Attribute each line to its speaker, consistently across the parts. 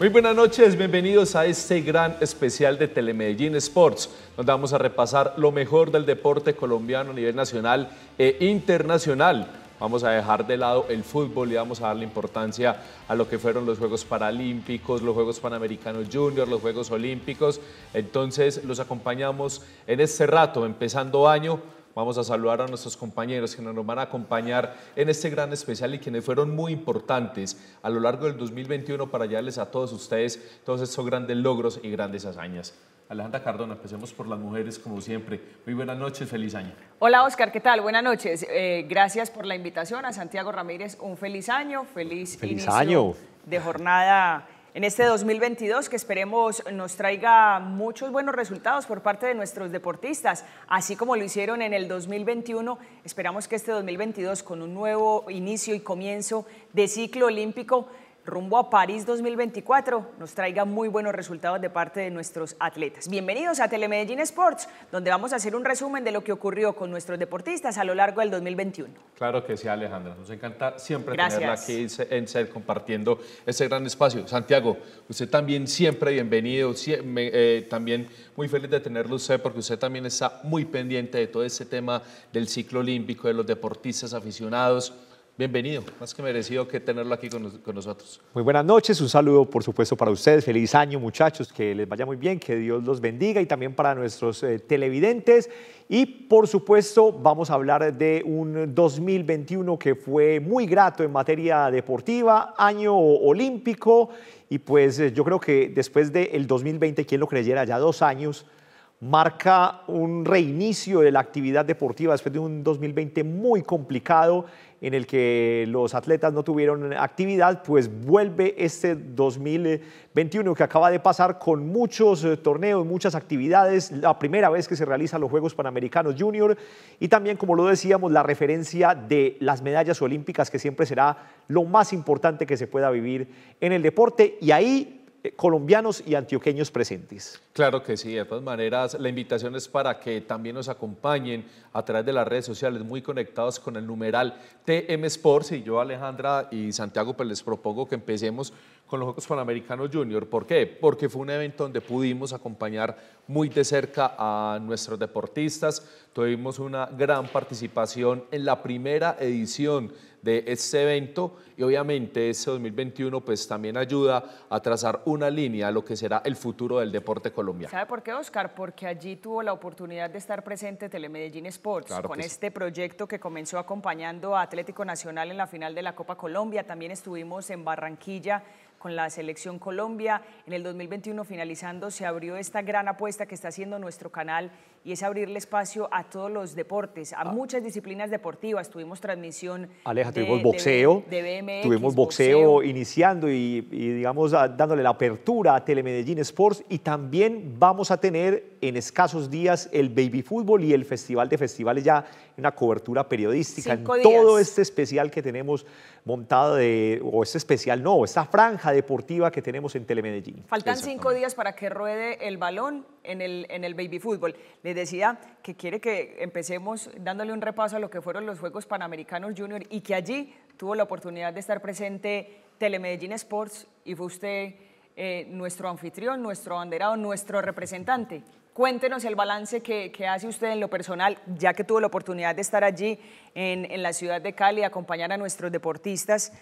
Speaker 1: Muy buenas noches, bienvenidos a este gran especial de Telemedellín Sports, donde vamos a repasar lo mejor del deporte colombiano a nivel nacional e internacional. Vamos a dejar de lado el fútbol y vamos a darle importancia a lo que fueron los Juegos Paralímpicos, los Juegos Panamericanos Juniors, los Juegos Olímpicos. Entonces los acompañamos en este rato, empezando año Vamos a saludar a nuestros compañeros que nos van a acompañar en este gran especial y quienes fueron muy importantes a lo largo del 2021 para yales a todos ustedes todos estos grandes logros y grandes hazañas. Alejandra Cardona, empecemos por las mujeres como siempre. Muy buenas noches, feliz año.
Speaker 2: Hola Oscar, ¿qué tal? Buenas noches. Eh, gracias por la invitación a Santiago Ramírez. Un feliz año, feliz, feliz inicio de jornada en este 2022 que esperemos nos traiga muchos buenos resultados por parte de nuestros deportistas, así como lo hicieron en el 2021. Esperamos que este 2022 con un nuevo inicio y comienzo de ciclo olímpico rumbo a París 2024 nos traiga muy buenos resultados de parte de nuestros atletas. Bienvenidos a Telemedellín Sports, donde vamos a hacer un resumen de lo que ocurrió con nuestros deportistas a lo largo del 2021.
Speaker 1: Claro que sí, Alejandra. Nos encanta siempre tenerla aquí en SED compartiendo ese gran espacio. Santiago, usted también siempre bienvenido, eh, también muy feliz de tenerlo usted porque usted también está muy pendiente de todo este tema del ciclo olímpico, de los deportistas aficionados Bienvenido, más que merecido que tenerlo aquí con, nosotros.
Speaker 3: Muy buenas noches, un saludo por supuesto para ustedes, feliz año muchachos, que les vaya muy bien, que Dios los bendiga y también para nuestros eh, televidentes. Y por supuesto vamos a hablar de un 2021 que fue muy grato en materia deportiva, año olímpico y pues eh, yo creo que después del el 2020, quien lo creyera, ya dos años marca un reinicio de la actividad deportiva después de un 2020 muy complicado en el que los atletas no tuvieron actividad, pues vuelve este 2021 que acaba de pasar con muchos eh, torneos, muchas actividades, la primera vez que se realizan los Juegos Panamericanos Junior y también, como lo decíamos, la referencia de las medallas olímpicas que siempre será lo más importante que se pueda vivir en el deporte y ahí eh, colombianos y antioqueños presentes.
Speaker 1: Claro que sí, de todas maneras la invitación es para que también nos acompañen a través de las redes sociales muy conectados con el numeral TM Sports y yo Alejandra y Santiago pues les propongo que empecemos con los Juegos Panamericanos Junior. ¿Por qué? Porque fue un evento donde pudimos acompañar muy de cerca a nuestros deportistas. Tuvimos una gran participación en la primera edición de este evento y obviamente ese 2021 pues también ayuda a trazar una línea a lo que será el futuro del deporte colombiano. ¿Sabe
Speaker 2: por qué, Oscar? Porque allí tuvo la oportunidad de estar presente Telemedellín Sports con este proyecto que comenzó acompañando a Atlético Nacional en la final de la Copa Colombia. También estuvimos en Barranquilla con la selección Colombia. En el 2021 finalizando se abrió esta gran apuesta que está haciendo nuestro canal y es abrirle espacio a todos los deportes, a ah. muchas disciplinas deportivas. Tuvimos transmisión. Aleja, de, boxeo. tuvimos
Speaker 3: boxeo, iniciando y, y, digamos dándole la apertura a Telemedellín Sports y también vamos a tener en escasos días el baby fútbol y el festival de festivales ya una cobertura periodística en todo este especial que tenemos montado de, o este especial no, esta franja deportiva que tenemos en Telemedellín.
Speaker 2: Faltan cinco días para que ruede el balón en el, en el baby fútbol. Le decía que quiere que empecemos dándole un repaso a lo que fueron los Juegos Panamericanos Junior y que allí tuvo la oportunidad de estar presente Telemedellín Sports y fue usted eh, nuestro anfitrión, nuestro banderado, nuestro representante. Cuéntenos el balance que, hace usted en lo personal, ya que tuvo la oportunidad de estar allí en, la ciudad de Cali, acompañar a nuestros deportistas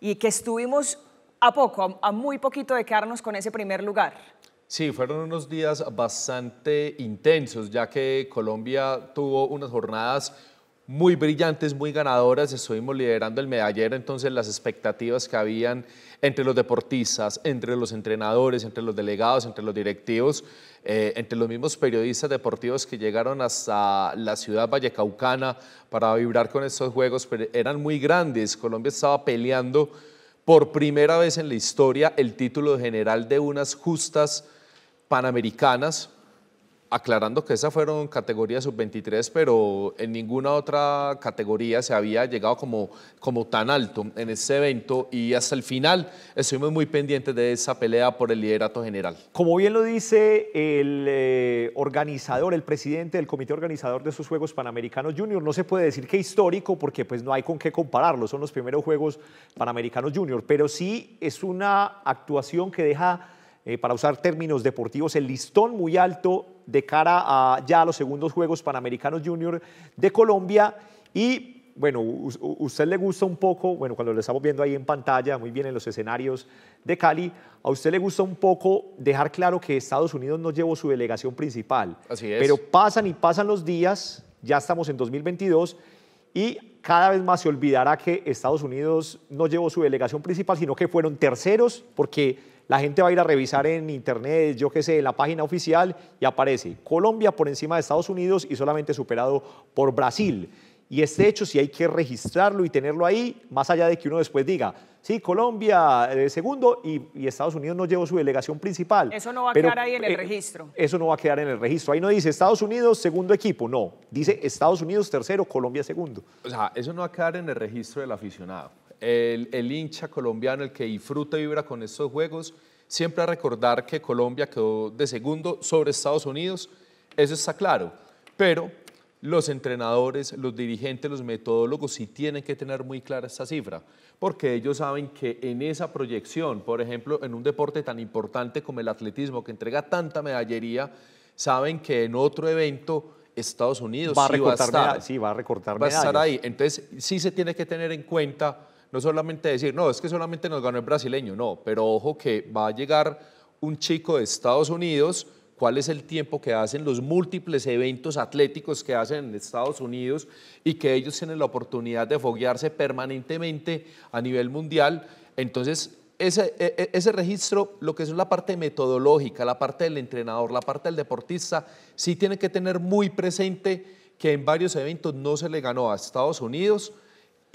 Speaker 2: y que estuvimos a poco, a, a muy poquito de quedarnos con ese primer lugar.
Speaker 1: Sí, fueron unos días bastante intensos, ya que Colombia tuvo unas jornadas muy brillantes, muy ganadoras. Estuvimos liderando el medallero, entonces las expectativas que habían entre los deportistas, entre los entrenadores, entre los delegados, entre los directivos, eh, entre los mismos periodistas deportivos que llegaron hasta la ciudad vallecaucana para vibrar con estos juegos, eran muy grandes. Colombia estaba peleando por primera vez en la historia el título general de unas justas panamericanas aclarando que esas fueron categorías sub-23, pero en ninguna otra categoría se había llegado como, como tan alto en ese evento y hasta el final estuvimos muy pendientes de esa pelea por el liderato general. Como bien lo dice
Speaker 3: el eh, organizador, el presidente del comité organizador de esos Juegos Panamericanos Junior, no se puede decir que histórico porque pues no hay con qué compararlo, son los primeros Juegos Panamericanos Junior, pero sí es una actuación que deja... Eh, para usar términos deportivos, el listón muy alto de cara a, ya a los segundos Juegos Panamericanos Junior de Colombia y bueno, usted le gusta un poco, bueno, cuando lo estamos viendo ahí en pantalla, muy bien en los escenarios de Cali, a usted le gusta un poco dejar claro que Estados Unidos no llevó su delegación principal. Así es. Pero pasan y pasan los días, ya estamos en 2022 y cada vez más se olvidará que Estados Unidos no llevó su delegación principal, sino que fueron terceros porque la gente va a ir a revisar en internet, yo qué sé, la página oficial y aparece Colombia por encima de Estados Unidos y solamente superado por Brasil. Y este hecho si hay que registrarlo y tenerlo ahí, más allá de que uno después diga, sí, Colombia eh, segundo y, Estados Unidos no llevó su delegación principal. Eso no va a quedar ahí en el eh, registro. Eso no va a quedar en el registro. Ahí no dice Estados Unidos segundo equipo, no. Dice Estados Unidos tercero, Colombia segundo.
Speaker 1: O sea, eso no va a quedar en el registro del aficionado el, hincha colombiano, el que disfruta y vibra con estos juegos, siempre a recordar que Colombia quedó de segundo sobre Estados Unidos, eso está claro, pero los entrenadores, los dirigentes, los metodólogos sí tienen que tener muy clara esta cifra, porque ellos saben que en esa proyección, por ejemplo, en un deporte tan importante como el atletismo, que entrega tanta medallería, saben que en otro evento Estados Unidos va a va va a recortar va a estar ahí. Entonces sí se tiene que tener en cuenta no solamente decir, no, es que solamente nos ganó el brasileño, no, pero ojo que va a llegar un chico de Estados Unidos, cuál es el tiempo que hacen los múltiples eventos atléticos que hacen en Estados Unidos y que ellos tienen la oportunidad de foguearse permanentemente a nivel mundial. Entonces, ese, e, e, registro, lo que es la parte metodológica, la parte del entrenador, la parte del deportista, sí tiene que tener muy presente que en varios eventos no se le ganó a Estados Unidos,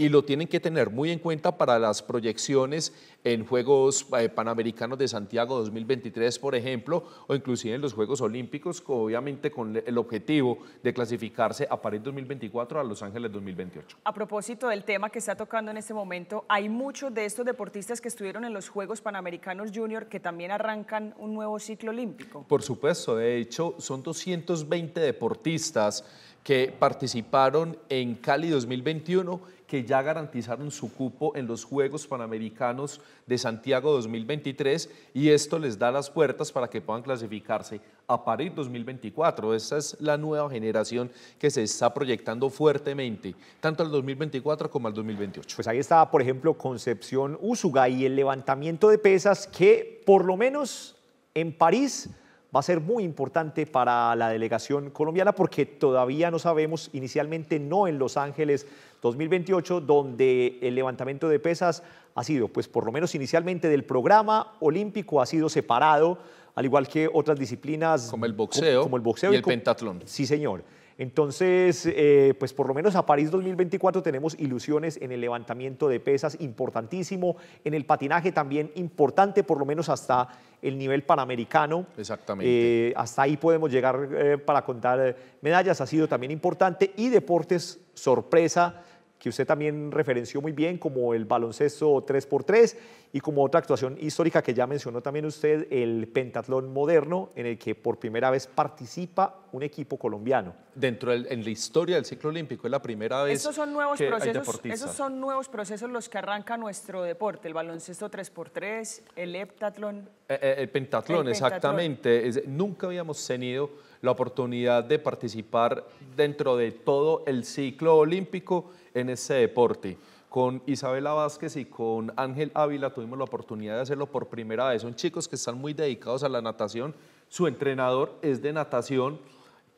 Speaker 1: y lo tienen que tener muy en cuenta para las proyecciones en Juegos eh, Panamericanos de Santiago 2023, por ejemplo, o inclusive en los Juegos Olímpicos, obviamente con el objetivo de clasificarse a París 2024 a Los Ángeles 2028.
Speaker 2: A propósito del tema que está tocando en este momento, hay muchos de estos deportistas que estuvieron en los Juegos Panamericanos Junior que también arrancan un nuevo ciclo olímpico.
Speaker 1: Por supuesto, de hecho, son 220 deportistas que participaron en Cali 2021 que ya garantizaron su cupo en los Juegos Panamericanos de Santiago 2023 y esto les da las puertas para que puedan clasificarse a París 2024. Esa es la nueva generación que se está proyectando fuertemente, tanto al 2024 como al 2028. Pues ahí estaba, por ejemplo, Concepción Usuga
Speaker 3: y el levantamiento de pesas que, por lo menos en París, va a ser muy importante para la delegación colombiana porque todavía no sabemos, inicialmente no en Los Ángeles 2028, donde el levantamiento de pesas ha sido, pues por lo menos inicialmente del programa olímpico ha sido separado, al igual que otras disciplinas. Como el boxeo. Y el pentatlón. Sí, señor. Entonces, eh, pues por lo menos a París 2024 tenemos ilusiones en el levantamiento de pesas importantísimo, en el patinaje también importante, por lo menos hasta el nivel panamericano. Exactamente. Eh, hasta ahí podemos llegar eh, para contar medallas, ha sido también importante y deportes sorpresa que usted también referenció muy bien, como el baloncesto 3x3 y como otra actuación histórica que ya mencionó también usted, el pentatlón moderno, en el que
Speaker 1: por primera vez participa un equipo colombiano. Dentro de en la historia del ciclo olímpico es la primera vez esos son nuevos que procesos, Esos son
Speaker 2: nuevos procesos los que arranca nuestro deporte, el baloncesto 3x3, el heptatlón.
Speaker 1: Eh, eh, el pentatlón, exactamente. nunca habíamos tenido la oportunidad de participar dentro de todo el ciclo olímpico en ese deporte. Con Isabela Vázquez y con Ángel Ávila tuvimos la oportunidad de hacerlo por primera vez. Son chicos que están muy dedicados a la natación. Su entrenador es de natación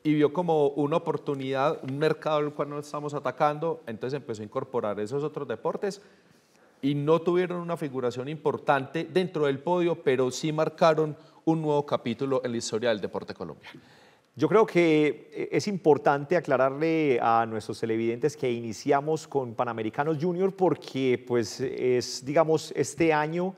Speaker 1: y vio como una oportunidad, un mercado al cual no estamos atacando. Entonces empezó a incorporar esos otros deportes y no tuvieron una figuración importante dentro del podio, pero sí marcaron un nuevo capítulo en la historia del deporte Colombia. Yo creo que eh, es importante aclararle a nuestros
Speaker 3: televidentes que iniciamos con Panamericanos Junior porque pues es, digamos, este año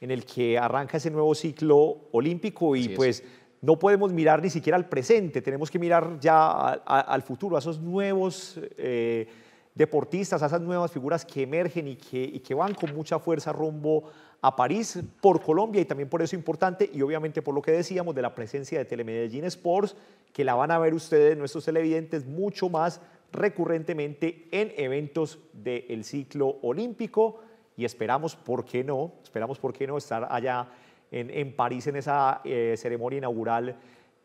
Speaker 3: en el que arranca ese nuevo ciclo olímpico y pues no podemos mirar ni siquiera al presente, tenemos que mirar ya al futuro, a esos nuevos eh, deportistas, a esas nuevas figuras que emergen y que, y que van con mucha fuerza rumbo a a París por Colombia y también por eso importante y obviamente por lo que decíamos de la presencia de Telemedellín Sports, que la van a ver ustedes, nuestros televidentes, mucho más recurrentemente en eventos del ciclo olímpico y esperamos, ¿por qué no? Esperamos, ¿por qué no? Estar allá en, París en esa eh, ceremonia inaugural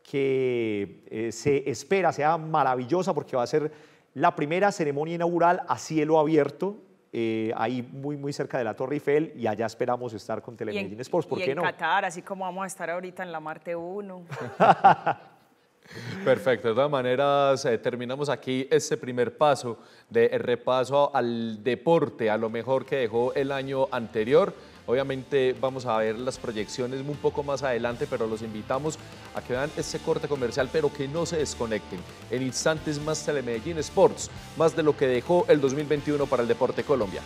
Speaker 3: que eh, se espera sea maravillosa porque va a ser la primera ceremonia inaugural a cielo abierto eh, ahí muy, muy cerca de la Torre Eiffel y allá
Speaker 1: esperamos estar con
Speaker 3: Telemedellín Sports. ¿Por y en
Speaker 2: Qatar, así como vamos a estar ahorita en la Marte 1.
Speaker 1: Perfecto, de todas maneras eh, terminamos aquí este primer paso de repaso al deporte, a lo mejor que dejó el año anterior. Obviamente vamos a ver las proyecciones un poco más adelante, pero los invitamos a que vean este corte comercial, pero que no se desconecten. En instantes más Telemedellín Sports, más de lo que dejó el 2021 para el deporte colombia.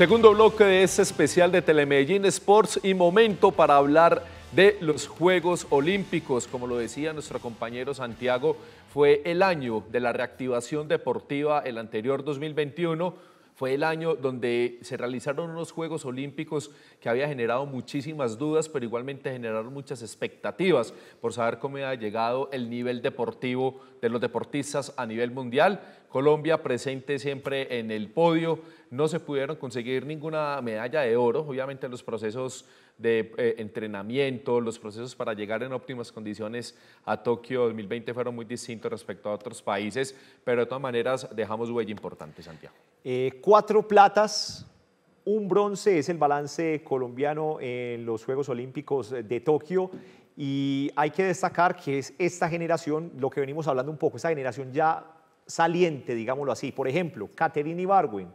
Speaker 1: Segundo bloque de este especial de Telemedellín Sports y momento para hablar de los Juegos Olímpicos. Como lo decía nuestro compañero Santiago, fue el año de la reactivación deportiva, el anterior 2021. Fue el año donde se realizaron unos Juegos Olímpicos que había generado muchísimas dudas, pero igualmente generaron muchas expectativas por saber cómo había llegado el nivel deportivo de los deportistas a nivel mundial. Colombia presente siempre en el podio. No se pudieron conseguir ninguna medalla de oro, obviamente los procesos de eh, entrenamiento, los procesos para llegar en óptimas condiciones a Tokio 2020 fueron muy distintos respecto a otros países, pero de todas maneras dejamos huella importante, Santiago. Eh,
Speaker 3: cuatro platas, un bronce es el balance colombiano en los Juegos Olímpicos de Tokio. Y hay que destacar que es esta generación, lo que venimos hablando un poco, esta generación ya saliente, digámoslo así. Por ejemplo, Caterine Ibarwin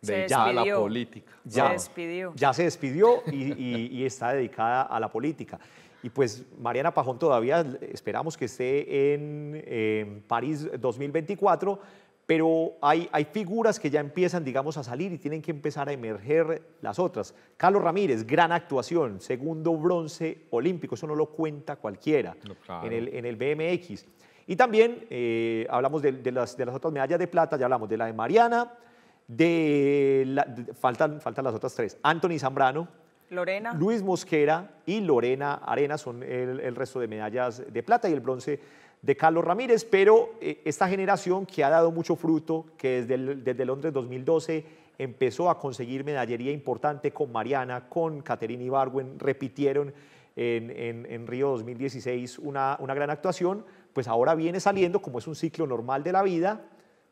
Speaker 2: De ya la política. Ya se despidió.
Speaker 3: Ya se despidió y, está dedicada a la política. Y pues Mariana Pajón todavía esperamos que esté en eh, París 2024 pero hay, figuras que ya empiezan, digamos, a salir y tienen que empezar a emerger las otras. Carlos Ramírez, gran actuación, segundo bronce olímpico, eso no lo cuenta cualquiera en, el, BMX. Y también eh, hablamos de, las, otras medallas de plata, ya hablamos de la de Mariana, de, faltan, las otras tres, Anthony Zambrano, Lorena. Luis Mosquera y Lorena Arena son el, el resto de medallas de plata y el bronce de Carlos Ramírez, pero eh, esta generación que ha dado mucho fruto, que desde, desde Londres 2012 empezó a conseguir medallería importante con Mariana, con Caterina Ibarwen, repitieron en, en, en, Río 2016 una, una gran actuación, pues ahora viene saliendo como es un ciclo normal de la vida,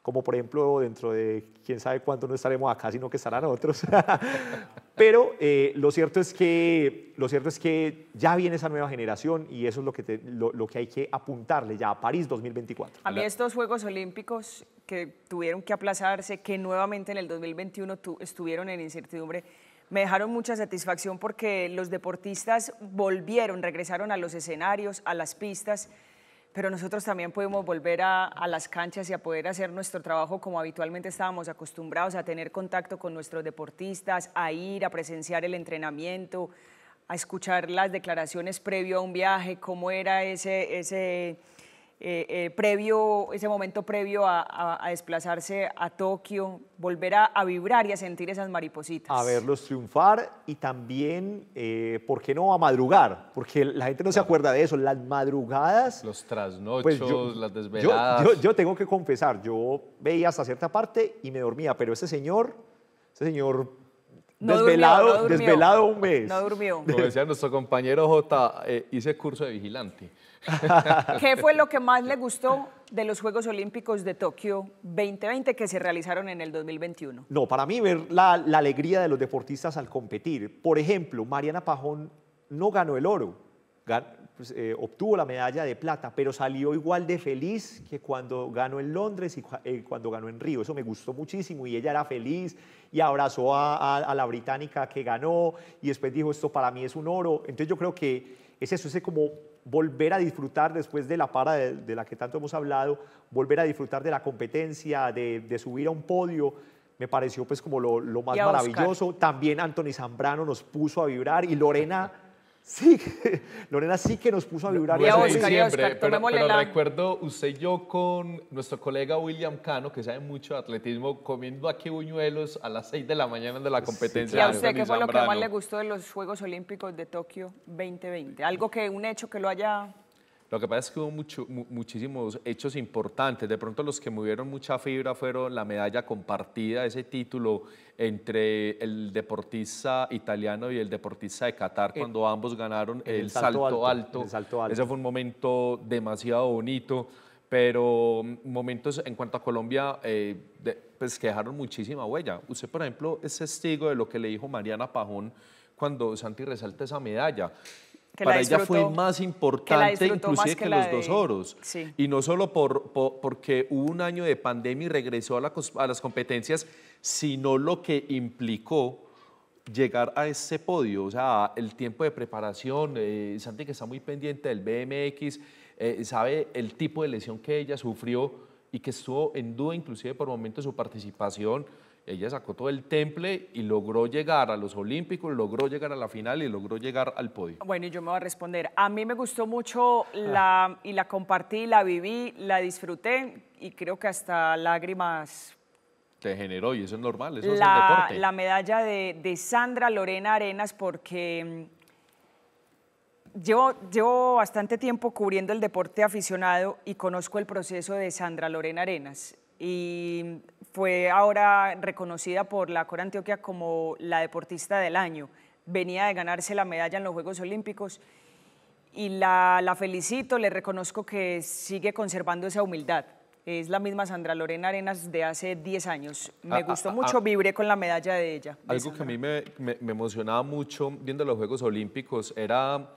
Speaker 3: como por ejemplo dentro de quién sabe cuánto no estaremos acá, sino que estarán otros. Pero eh, lo, cierto es que, lo cierto es que ya viene esa nueva generación y eso es lo que, lo, que hay que apuntarle ya a París 2024.
Speaker 2: A mí estos Juegos Olímpicos que tuvieron que aplazarse, que nuevamente en el 2021 estuvieron en incertidumbre, me dejaron mucha satisfacción porque los deportistas volvieron, regresaron a los escenarios, a las pistas pero nosotros también podemos volver a, a, las canchas y a poder hacer nuestro trabajo como habitualmente estábamos acostumbrados, a tener contacto con nuestros deportistas, a ir, a presenciar el entrenamiento, a escuchar las declaraciones previo a un viaje, cómo era ese, ese eh, eh, previo, ese momento previo a, desplazarse a Tokio, volver a, vibrar y a sentir esas maripositas.
Speaker 3: A verlos triunfar y también, eh, ¿por qué no a madrugar? Porque la gente no se acuerda de eso, las madrugadas. Los trasnochos, pues yo,
Speaker 1: las desveladas.
Speaker 3: Yo, tengo que confesar, yo veía hasta cierta parte y me dormía, pero ese señor, ese señor...
Speaker 1: desvelado, no durmió. desvelado un mes. No durmió. decía nuestro compañero J, hice curso de vigilante.
Speaker 3: ¿Qué fue
Speaker 2: lo que más le gustó de los Juegos Olímpicos de Tokio 2020 que se realizaron en el 2021?
Speaker 3: No, para mí ver la, alegría de los deportistas al competir. Por ejemplo, Mariana Pajón no ganó el oro, pues, eh, obtuvo la medalla de plata, pero salió igual de feliz que cuando ganó en Londres y eh, cuando ganó en Río. Eso me gustó muchísimo y ella era feliz y abrazó a, la británica que ganó y después dijo, esto para mí es un oro. Entonces yo creo que es eso, es como volver a disfrutar después de la para de, la que tanto hemos hablado, volver a disfrutar de la competencia, de, subir a un podio, me pareció pues como lo, lo más maravilloso. También Anthony Zambrano nos puso a vibrar y Lorena Sí, Lorena sí que nos puso a vibrar. y a Oscar, y pero,
Speaker 1: pero recuerdo usted y yo con nuestro colega William Cano, que sabe mucho de atletismo, comiendo aquí buñuelos a las 6 de la mañana de la competencia. ¿Y a usted qué fue lo que más le
Speaker 2: gustó de los Juegos Olímpicos de Tokio 2020? ¿Algo que, un hecho que lo haya
Speaker 1: lo que pasa es que hubo muchísimos hechos importantes. De pronto los que movieron mucha fibra fueron la medalla compartida, ese título entre el deportista italiano y el deportista de Qatar eh, cuando ambos ganaron el, salto alto, Ese fue un momento demasiado bonito, pero mm, momentos en cuanto a Colombia, eh, pues que dejaron muchísima huella. Usted, por ejemplo, es testigo de lo que le dijo Mariana Pajón cuando Santi resalta esa medalla para ella fue más importante inclusive que, los dos oros. Y no solo por, porque hubo un año de pandemia y regresó a, las competencias, sino lo que implicó llegar a ese podio, o sea, el tiempo de preparación, eh, Santi que está muy pendiente del BMX, eh, sabe el tipo de lesión que ella sufrió, y que estuvo en duda inclusive por momentos de su participación. Ella sacó todo el temple y logró llegar a los Olímpicos, logró llegar a la final y logró llegar al podio.
Speaker 2: Bueno, y yo me voy a responder. A mí me gustó mucho ah. la, y la compartí, la viví, la disfruté y creo que hasta lágrimas
Speaker 1: te generó y eso es normal, eso la, es el deporte. La
Speaker 2: medalla de, de Sandra Lorena Arenas porque mm, Llevo, llevo, bastante tiempo cubriendo el deporte aficionado y conozco el proceso de Sandra Lorena Arenas. Y fue ahora reconocida por la Cora Antioquia como la deportista del año. Venía de ganarse la medalla en los Juegos Olímpicos y la, la felicito, le reconozco que sigue conservando esa humildad. Es la misma Sandra Lorena Arenas de hace 10 años. Me ah, ah, gustó ah, mucho, vibré con la medalla de ella. algo
Speaker 1: que a mí me, me emocionaba mucho viendo los Juegos Olímpicos era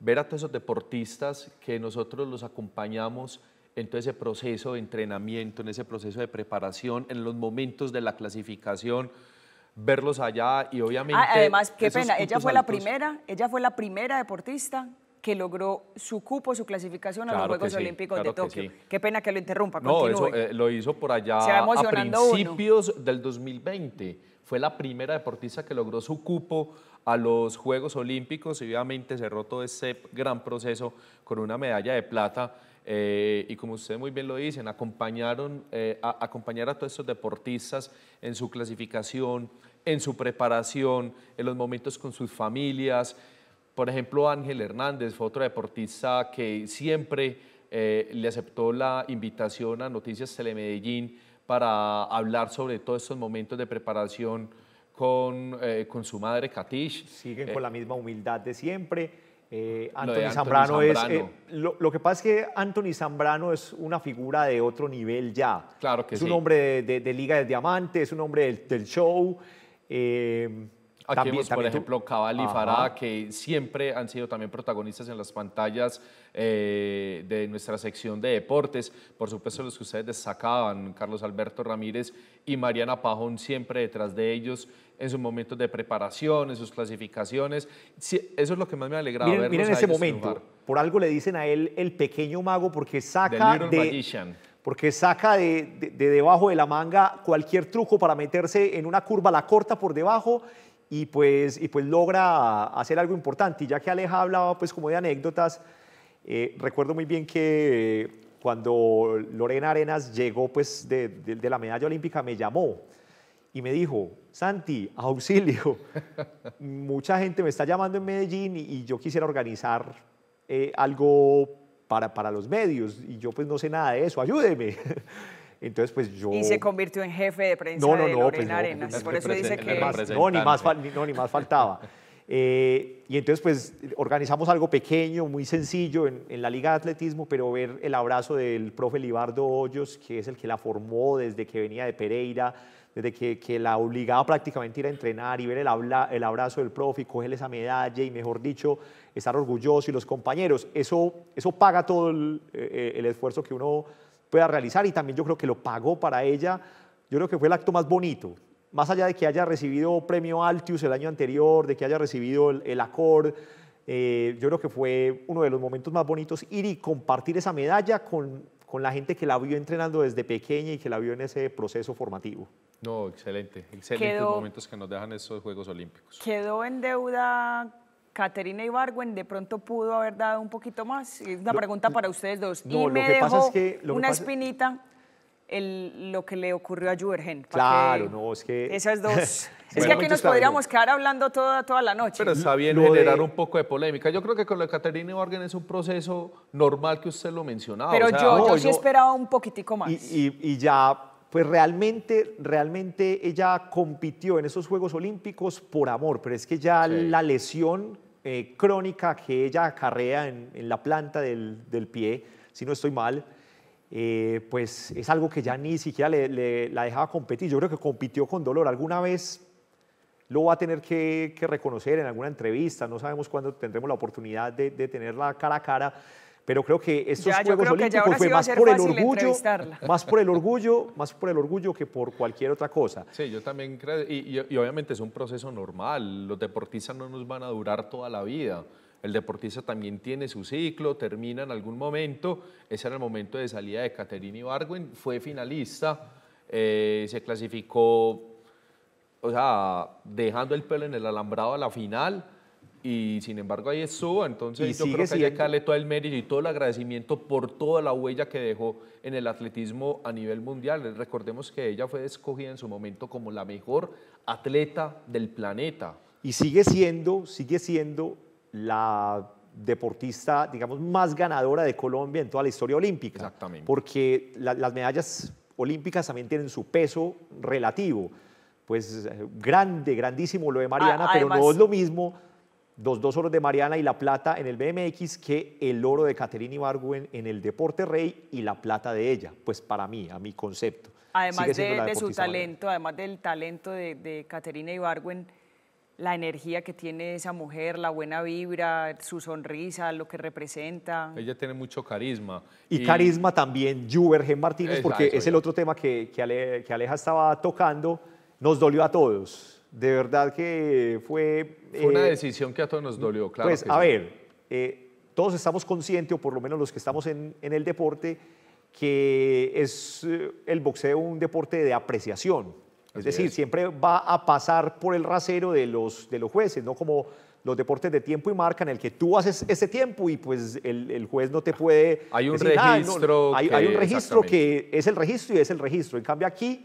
Speaker 1: ver a todos esos deportistas que nosotros los acompañamos en todo ese proceso de entrenamiento, en ese proceso de preparación, en los momentos de la clasificación, verlos allá y obviamente... Ah, además, qué pena, ella fue la primera,
Speaker 2: ella fue la primera deportista que logró su cupo, su clasificación a los Juegos Olímpicos de Tokio. Qué pena que lo interrumpa. No, eso, eh,
Speaker 1: lo hizo por allá a principios del 2020. Fue la primera deportista que logró su cupo a los Juegos Olímpicos y obviamente cerró todo ese gran proceso con una medalla de plata. Eh, y como ustedes muy bien lo dicen, acompañaron, eh, a, acompañar a todos estos deportistas en su clasificación, en su preparación, en los momentos con sus familias. Por ejemplo, Ángel Hernández fue otro deportista que siempre eh, le aceptó la invitación a Noticias Telemedellín para hablar sobre todos estos momentos de preparación con, eh, con su madre Katish. Siguen eh, con la misma humildad de siempre. Eh,
Speaker 4: Anthony,
Speaker 3: Zambrano, es. lo, que pasa es que Anthony Zambrano es una figura de otro nivel ya.
Speaker 1: Claro que es un hombre
Speaker 3: de, liga de Liga Diamante, es un hombre del, del show. Eh,
Speaker 1: Aquí también, vemos, por ejemplo, Cabal y Farah, que siempre han sido también protagonistas en las pantallas eh, de nuestra sección de deportes. Por supuesto, los que ustedes destacaban, Carlos Alberto Ramírez y Mariana Pajón, siempre detrás de ellos en sus momentos de preparación, en sus clasificaciones. eso es lo que más me alegrado alegrado. miren ese momento,
Speaker 3: por algo le dicen a él el pequeño mago, porque saca de... porque saca de, debajo de la manga cualquier truco para meterse en una curva, la corta por debajo y pues, y pues logra hacer algo importante. Y ya que Aleja hablaba pues como de anécdotas, eh, recuerdo muy bien que eh, cuando Lorena Arenas llegó pues de, la medalla olímpica me llamó y me dijo, Santi, auxilio, mucha gente me está llamando en Medellín y, yo quisiera organizar eh, algo para, para los medios y yo pues no sé nada de eso, ayúdeme. Entonces, pues yo... Y se
Speaker 2: convirtió en jefe de prensa de Lorena pues, Arenas, pues, por eso dice que... no, ni más,
Speaker 3: no, ni más faltaba. Eh, y entonces, pues organizamos algo pequeño, muy sencillo en, la Liga de Atletismo, pero ver el abrazo del profe Libardo Hoyos, que es el que la formó desde que venía de Pereira, desde que, que la obligaba prácticamente a ir a entrenar y ver el, el abrazo del profe y cogerle esa medalla y, mejor dicho, estar orgulloso y los compañeros. Eso, eso paga todo el, eh, eh, el esfuerzo que uno pueda realizar y también yo creo que lo pagó para ella. Yo creo que fue el acto más bonito, más allá de que haya recibido premio Altius el año anterior, de que haya recibido el, el Accord, eh, yo creo que fue uno de los momentos más bonitos ir y compartir esa medalla con, con la gente que la vio entrenando desde pequeña y que la vio en ese proceso formativo.
Speaker 1: No, excelente,
Speaker 2: excelentes momentos
Speaker 1: que nos dejan esos Juegos Olímpicos.
Speaker 2: Quedó en deuda Caterina Ibargüen de pronto pudo haber dado un poquito más? Es una pregunta para ustedes dos. y me lo que pasa es que, una espinita el, lo que le ocurrió a Juergen. Claro,
Speaker 1: no, es
Speaker 3: que... Esas dos. es que aquí nos podríamos
Speaker 2: quedar hablando toda, toda la noche. Pero está bien generar
Speaker 1: un poco de polémica. Yo creo que con la Caterina Ibargüen es un proceso normal que usted lo mencionaba.
Speaker 3: Pero yo, yo sí
Speaker 2: esperaba un poquitico más.
Speaker 1: y,
Speaker 3: ya pues realmente, realmente ella compitió en esos Juegos Olímpicos por amor, pero es que ya la lesión eh, crónica que ella acarrea en, la planta del, del, pie, si no estoy mal, eh, pues es algo que ya ni siquiera le, la dejaba competir. Yo creo que compitió con dolor. Alguna vez lo va a tener que, reconocer en alguna entrevista, no sabemos cuándo tendremos la oportunidad de, de tenerla cara a cara pero creo que estos Juegos Olímpicos fue más por el orgullo, más por el orgullo, más por el orgullo que por cualquier otra cosa.
Speaker 1: Sí, yo también creo, y, obviamente es un proceso normal, los deportistas no nos van a durar toda la vida. El deportista también tiene su ciclo, termina en algún momento. Ese era el momento de salida de Caterina Ibargüen, fue finalista, eh, se clasificó, o sea, dejando el pelo en el alambrado a la final y sin embargo ahí estuvo, entonces yo creo que hay que darle todo el mérito y todo el agradecimiento por toda la huella que dejó en el atletismo a nivel mundial. Recordemos que ella fue escogida en su momento como la mejor atleta del planeta.
Speaker 3: Y sigue siendo, sigue siendo la deportista, digamos, más ganadora de Colombia en toda la historia olímpica. Exactamente. Porque las medallas olímpicas también tienen su peso relativo. Pues eh, grande, grandísimo lo de Mariana, ah, pero no es lo mismo los dos oros de Mariana y la plata en el BMX que el oro de Caterina Ibargüen en el deporte rey y la plata de ella, pues para mí, a mi concepto.
Speaker 2: Además de, su talento, además del talento de, Caterina Ibargüen, la energía que tiene esa mujer, la buena vibra, su sonrisa, lo que representa.
Speaker 1: Ella tiene mucho carisma. Y, carisma
Speaker 3: también, Juvergen Martínez, porque es el otro tema que, que, que Aleja estaba tocando, nos dolió a todos de verdad que fue... Fue una eh,
Speaker 1: decisión que a todos nos dolió, claro. Pues a ver,
Speaker 3: eh, todos estamos conscientes, o por lo menos los que estamos en, el deporte, que es eh, el boxeo un deporte de apreciación. es decir, siempre va a pasar por el rasero de los, de los jueces, no como los deportes de tiempo y marca en el que tú haces ese tiempo y pues el, juez no te puede... Hay un ah, registro. hay, que, hay un registro que es el registro y es el registro. En cambio aquí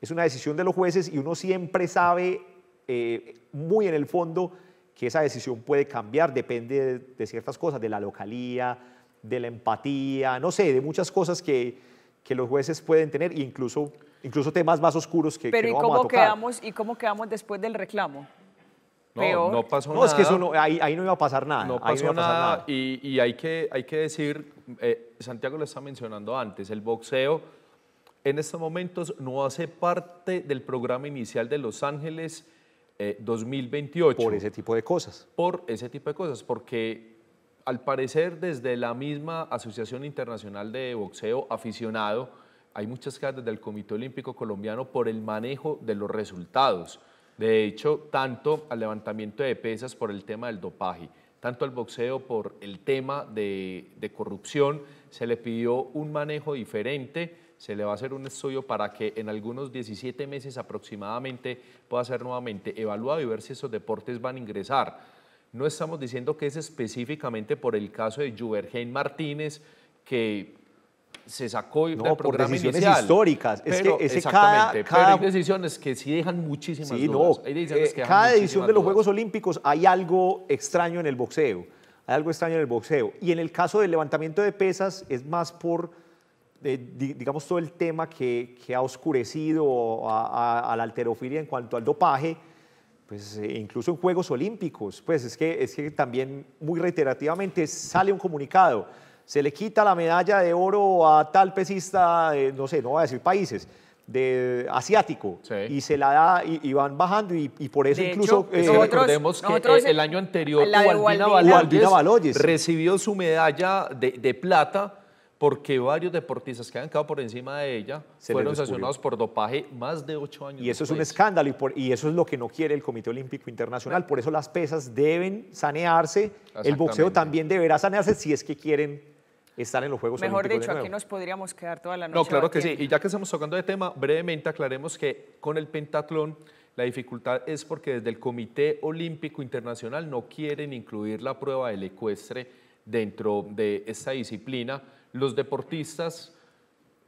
Speaker 3: es una decisión de los jueces y uno siempre sabe eh, muy en el fondo que esa decisión puede cambiar, depende de, ciertas cosas, de la localía, de la empatía, no sé, de muchas cosas que, los jueces pueden tener e incluso, incluso temas más oscuros que, Pero no ¿y cómo vamos Quedamos,
Speaker 2: ¿Y cómo quedamos después del reclamo? No, no
Speaker 3: pasó nada. No, es que ahí, no iba a pasar nada. No pasó nada,
Speaker 1: Y, hay, que, hay que decir, eh, Santiago lo está mencionando antes, el boxeo en estos momentos no hace parte del programa inicial de Los Ángeles 2028. Eh, por ese tipo de cosas. Por ese tipo de cosas, porque al parecer desde la misma Asociación Internacional de Boxeo Aficionado hay muchas quejas desde el Comité Olímpico Colombiano por el manejo de los resultados. De hecho, tanto al levantamiento de pesas por el tema del dopaje, tanto al boxeo por el tema de, de corrupción, se le pidió un manejo diferente se le va a hacer un estudio para que en algunos 17 meses aproximadamente pueda ser nuevamente evaluado y ver si esos deportes van a ingresar. No estamos diciendo que es específicamente por el caso de Juvergen Martínez, que se sacó no, por decisiones históricas. es que exactamente, Pero hay decisiones que sí dejan muchísimas sí, No, eh, cada edición de los
Speaker 3: Juegos Olímpicos hay algo extraño en el boxeo. Hay algo extraño en el boxeo. Y en el caso del levantamiento de pesas es más por digamos, todo el tema que, ha oscurecido a, la alterofilia en cuanto al dopaje, pues eh, incluso en Juegos Olímpicos, pues es que, es que también muy reiterativamente sale un comunicado, se le quita la medalla de oro a tal pesista, no sé, no voy a decir países, de asiático y se la da y, van bajando y, por eso incluso eh, recordemos que eh, el,
Speaker 1: año anterior Waldina Baloyes recibió su medalla de, de plata porque varios deportistas que han quedado por encima de ella fueron sancionados por dopaje más de ocho años. Y eso es un
Speaker 3: escándalo y, y, eso es lo que no quiere el Comité Olímpico Internacional. Por eso las pesas deben sanearse, el boxeo también deberá sanearse
Speaker 1: si es que quieren estar en los Juegos
Speaker 3: Mejor Olímpicos. Mejor dicho, aquí
Speaker 2: nos podríamos quedar toda la noche. No, claro que sí. Y
Speaker 4: ya
Speaker 1: que estamos tocando de tema, brevemente aclaremos que con el pentatlón la dificultad es porque desde el Comité Olímpico Internacional no quieren incluir la prueba del ecuestre dentro de esta disciplina los deportistas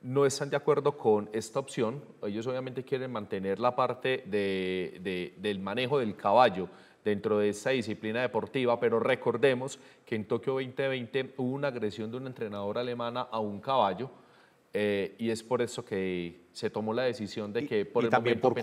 Speaker 1: no están de acuerdo con esta opción. Ellos obviamente quieren mantener la parte de, del manejo del caballo dentro de esta disciplina deportiva, pero recordemos que en Tokio 2020 hubo una agresión de una entrenadora alemana a un caballo eh, y es por eso que se tomó la decisión de que por el momento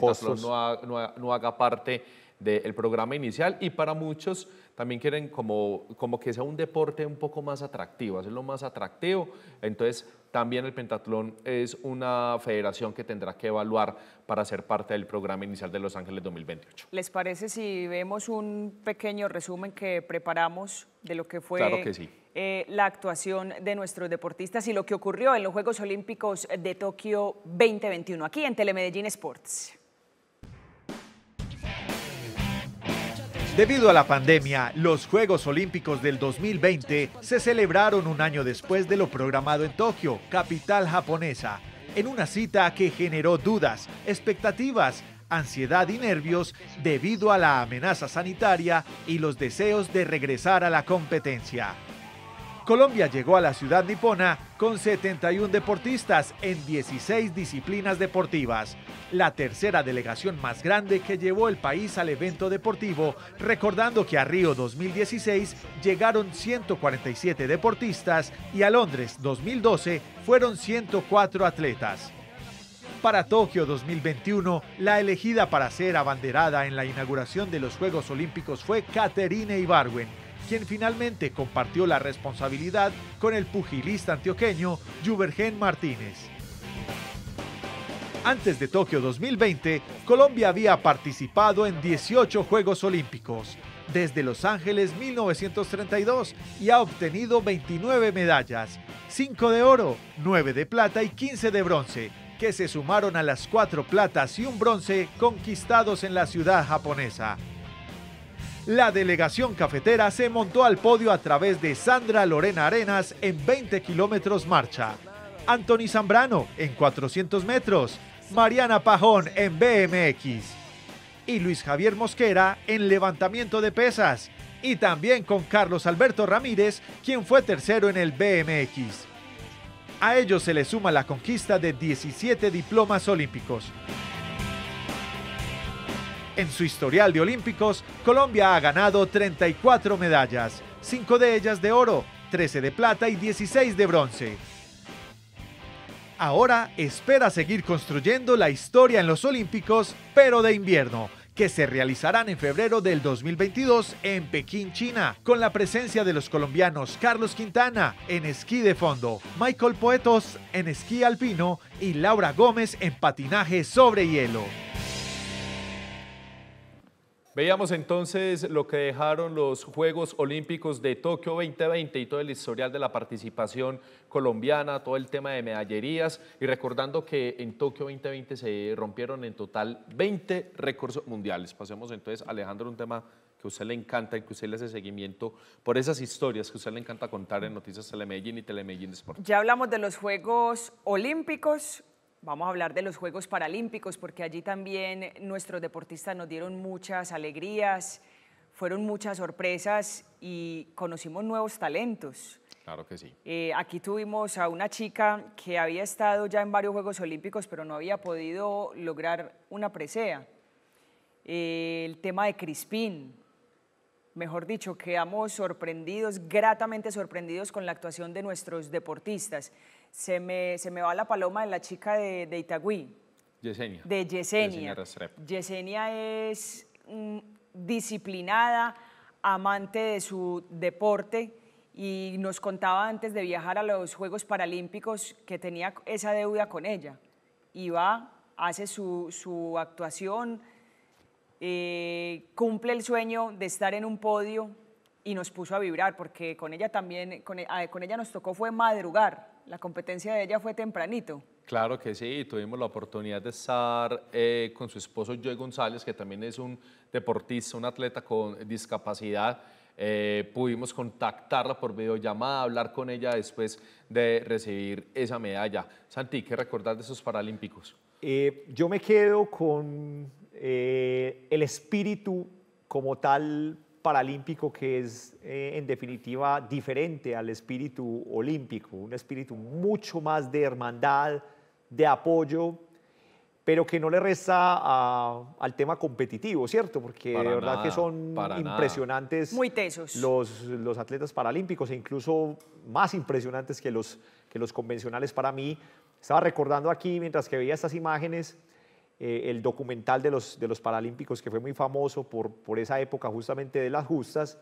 Speaker 1: no haga parte del programa inicial y para muchos también quieren como, como que sea un deporte un poco más atractivo, hacerlo más atractivo. Entonces también el pentatlón es una federación que tendrá que evaluar para ser parte del programa inicial de Los Ángeles 2028.
Speaker 2: ¿Les parece si vemos un pequeño resumen que preparamos de lo que fue eh, la actuación de nuestros deportistas y lo que ocurrió en los Juegos Olímpicos de Tokio 2021 aquí en Telemedellín Sports?
Speaker 4: Debido a la pandemia, los Juegos Olímpicos del 2020 se celebraron un año después de lo programado en Tokio, capital japonesa, en una cita que generó dudas, expectativas, ansiedad y nervios debido a la amenaza sanitaria y los deseos de regresar a la competencia. Colombia llegó a la ciudad nipona con 71 deportistas en 16 disciplinas deportivas, la tercera delegación más grande que llevó el país al evento deportivo, recordando que a Río 2016 llegaron 147 deportistas y a Londres 2012 fueron 104 atletas. Para Tokio 2021, la elegida para ser abanderada en la inauguración de los Juegos Olímpicos fue Caterine Ibarwen, quien finalmente compartió la responsabilidad con el pugilista antioqueño Jubergen Martínez. Antes de Tokio 2020, Colombia había participado en 18 Juegos Olímpicos, desde Los Ángeles 1932 y ha obtenido 29 medallas, 5 de oro, 9 de plata y 15 de bronce, que se sumaron a las 4 platas y un bronce conquistados en la ciudad japonesa. La delegación cafetera se montó al podio a través de Sandra Lorena Arenas en 20 kilómetros marcha, Anthony Zambrano en 400 metros, Mariana Pajón en BMX y Luis Javier Mosquera en levantamiento de pesas y también con Carlos Alberto Ramírez, quien fue tercero en el BMX. A ellos se le suma la conquista de 17 diplomas olímpicos. En su historial de Olímpicos, Colombia ha ganado 34 medallas, 5 de ellas de oro, 13 de plata y 16 de bronce. Ahora espera seguir construyendo la historia en los Olímpicos, pero de invierno, que se realizarán en febrero del 2022 en Pekín, China, con la presencia de los colombianos Carlos Quintana en esquí de fondo, Michael Poetos en esquí alpino y Laura Gómez en patinaje sobre hielo.
Speaker 1: Veíamos entonces lo que dejaron los Juegos Olímpicos de Tokio 2020 y todo el historial de la participación colombiana, todo el tema de medallerías y recordando que en Tokio 2020 se rompieron en total 20 récords mundiales. Pasemos entonces, Alejandro, un tema que a usted le encanta y que usted le hace seguimiento por esas historias que a usted le encanta contar en Noticias Telemedellín y Telemedellín Sport.
Speaker 2: Ya hablamos de los Juegos Olímpicos, Vamos a hablar de los Juegos Paralímpicos porque allí también nuestros deportistas nos dieron muchas alegrías, fueron muchas sorpresas y conocimos nuevos talentos. Claro que sí. Eh, aquí tuvimos a una chica que había estado ya en varios Juegos Olímpicos pero no había podido lograr una presea. el tema de Crispín, mejor dicho, quedamos sorprendidos, gratamente sorprendidos con la actuación de nuestros deportistas se me, se me va la paloma de la chica de, Itagüí. Yesenia. De Yesenia. Yesenia, es mm, disciplinada, amante de su deporte y nos contaba antes de viajar a los Juegos Paralímpicos que tenía esa deuda con ella. Y va, hace su, su actuación, eh, cumple el sueño de estar en un podio y nos puso a vibrar, porque con ella también, con e, ella nos tocó fue madrugar la competencia de ella fue tempranito.
Speaker 1: Claro que sí, tuvimos la oportunidad de estar eh, con su esposo Joey González, que también es un deportista, un atleta con discapacidad. Eh, pudimos contactarla por videollamada, hablar con ella después de recibir esa medalla. Santi, ¿qué recordás de esos Paralímpicos?
Speaker 3: Eh, yo me quedo con el espíritu como tal paralímpico que es eh, en definitiva diferente al espíritu olímpico, un espíritu mucho más de hermandad, de apoyo, pero que no le resta al tema competitivo, ¿cierto? Porque de verdad que son impresionantes Los, los, atletas paralímpicos e incluso más impresionantes que los, que los convencionales para mí. Estaba recordando aquí, mientras que veía estas imágenes, eh, el documental de los, de los Paralímpicos, que fue muy famoso por, por esa época justamente de las justas.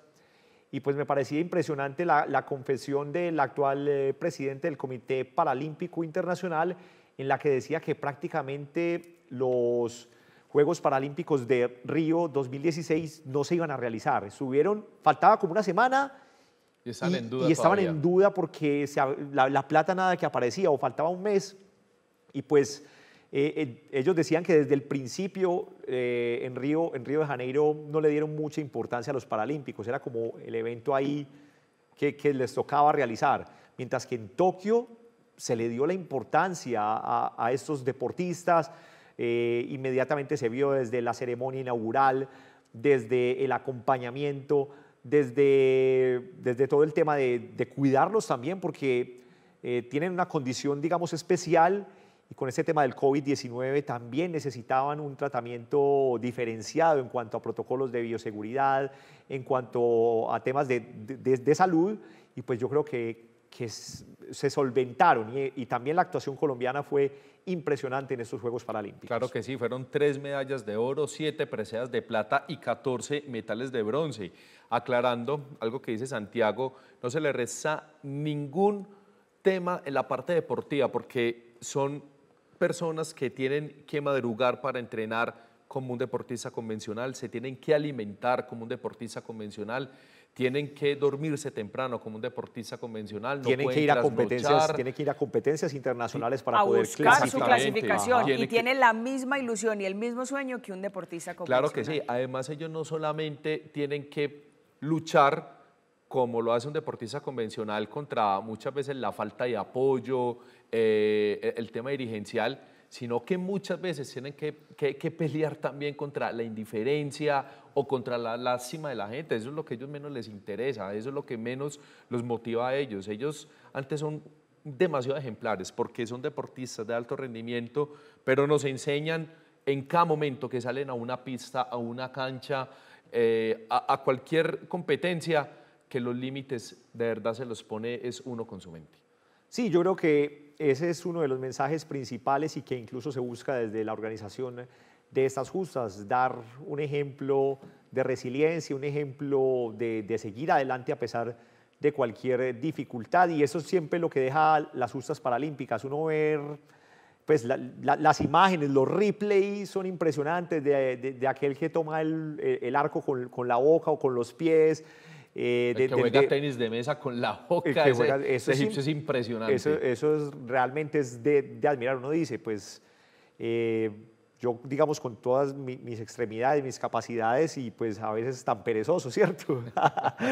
Speaker 3: Y pues me parecía impresionante la, confesión del actual eh, presidente del Comité Paralímpico Internacional, en la que decía que prácticamente los Juegos Paralímpicos de Río 2016 no se iban a realizar. Subieron, faltaba como una semana. Y, estaban en duda porque la plata nada que aparecía o faltaba un mes. Y pues eh, eh, ellos decían que desde el principio eh, en, Río, en Río de Janeiro no le dieron mucha importancia a los Paralímpicos, era como el evento ahí que, les tocaba realizar, mientras que en Tokio se le dio la importancia a, estos deportistas, inmediatamente se vio desde la ceremonia inaugural, desde el acompañamiento, desde, desde todo el tema de, de cuidarlos también, porque tienen una condición, digamos, especial con este tema del COVID-19 también necesitaban un tratamiento diferenciado en cuanto a protocolos de bioseguridad, en cuanto a temas de, salud, y pues yo creo que, se solventaron y, también la actuación colombiana fue impresionante
Speaker 1: en estos Juegos Paralímpicos. Claro que sí, fueron tres medallas de oro, siete preseas de plata y 14 metales de bronce. Aclarando algo que dice Santiago, no se le reza ningún tema en la parte deportiva porque son personas que tienen que madrugar para entrenar como un deportista convencional, se tienen que alimentar como un deportista convencional, tienen que dormirse temprano como un deportista convencional, no tienen que ir a competencias, tienen
Speaker 3: que ir a competencias internacionales para poder
Speaker 1: clasificar su clasificación y tiene tienen
Speaker 2: la misma ilusión y el mismo sueño que un deportista convencional. Claro que
Speaker 1: sí, además ellos no solamente tienen que luchar como lo hace un deportista convencional contra muchas veces la falta de apoyo, eh, el tema dirigencial, sino que muchas veces tienen que, pelear también contra la indiferencia o contra la lástima de la gente. Eso es lo que a ellos menos les interesa, eso es lo que menos los motiva a ellos. Ellos antes son demasiado ejemplares porque son deportistas de alto rendimiento, pero nos enseñan en cada momento que salen a una pista, a una cancha, eh, a, cualquier competencia, que los límites de verdad se los pone es uno con su mente.
Speaker 3: Sí, yo creo que ese es uno de los mensajes principales y que incluso se busca desde la organización de estas justas, dar un ejemplo de resiliencia, un ejemplo de, seguir adelante a pesar de cualquier dificultad y eso es siempre lo que deja las justas paralímpicas, uno ver pues las imágenes, los replays son impresionantes de, aquel que toma el, arco con, con, la boca o con los pies, eh, de, que juega
Speaker 1: tenis de mesa con la boca, ese, eso es, impresionante. Eso,
Speaker 3: es, realmente es de, admirar. Uno dice, pues eh, yo, digamos, con todas mis extremidades, mis capacidades y pues a veces tan perezoso, ¿cierto?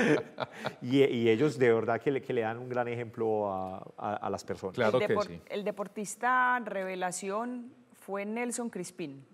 Speaker 3: y, ellos de verdad que le, que le dan un gran ejemplo a, las personas. Claro que sí.
Speaker 2: El deportista revelación fue Nelson Crispín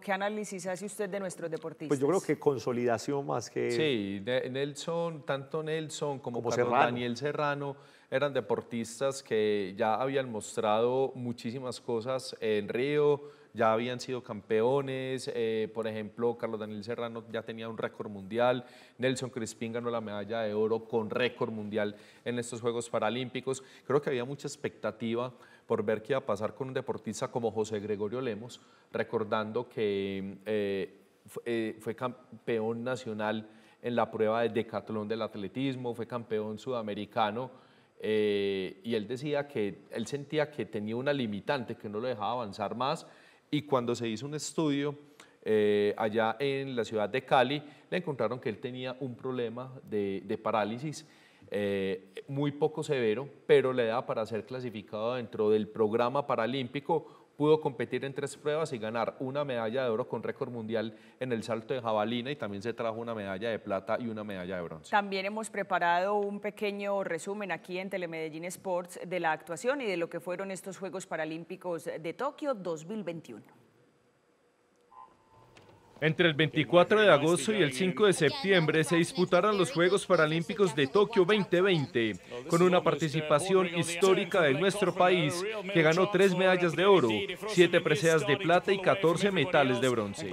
Speaker 2: qué análisis hace usted de nuestros deportistas? Pues yo creo
Speaker 3: que consolidación más que...
Speaker 1: Sí, Nelson, tanto Nelson como, Daniel Serrano eran deportistas que ya habían mostrado muchísimas cosas en Río, ya habían sido campeones, eh, por ejemplo, Carlos Daniel Serrano ya tenía un récord mundial, Nelson Crispín ganó la medalla de oro con récord mundial en estos Juegos Paralímpicos, creo que había mucha expectativa por ver qué iba a pasar con un deportista como José Gregorio Lemos, recordando que eh, eh, fue, campeón nacional en la prueba de decatlón del atletismo, fue campeón sudamericano. Eh, y él decía que él sentía que tenía una limitante que no lo dejaba avanzar más y cuando se hizo un estudio allá en la ciudad de Cali le encontraron que él tenía un problema de, de parálisis eh, muy poco severo, pero le da para ser clasificado dentro del programa paralímpico. Pudo competir en tres pruebas y ganar una medalla de oro con récord mundial en el salto de jabalina y también se trajo una medalla de plata y una medalla de bronce.
Speaker 2: También hemos preparado un pequeño resumen aquí en Telemedellín Sports de la actuación y de lo que fueron estos Juegos Paralímpicos de Tokio 2021.
Speaker 1: Entre el 24 de agosto y el 5 de septiembre se disputarán los Juegos Paralímpicos de Tokio 2020, con una participación histórica de nuestro país, que ganó tres medallas de oro, siete preseas de plata y 14 metales de bronce.